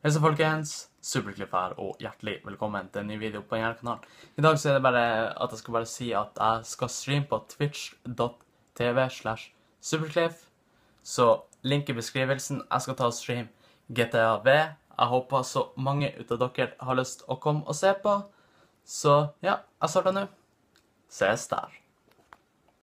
Hei så folkens. Superklipp her, og hjertelig velkommen til en ny video på kanal. I dag så er det bare at jeg skal bare si at jeg skal streame på twitch.tv slash superkliff. Så link i beskrivelsen. Jeg skal ta og streame V. Jeg håper så mange ut av dere har lyst å komme og se på. Så ja, jeg starter nå. Ses der.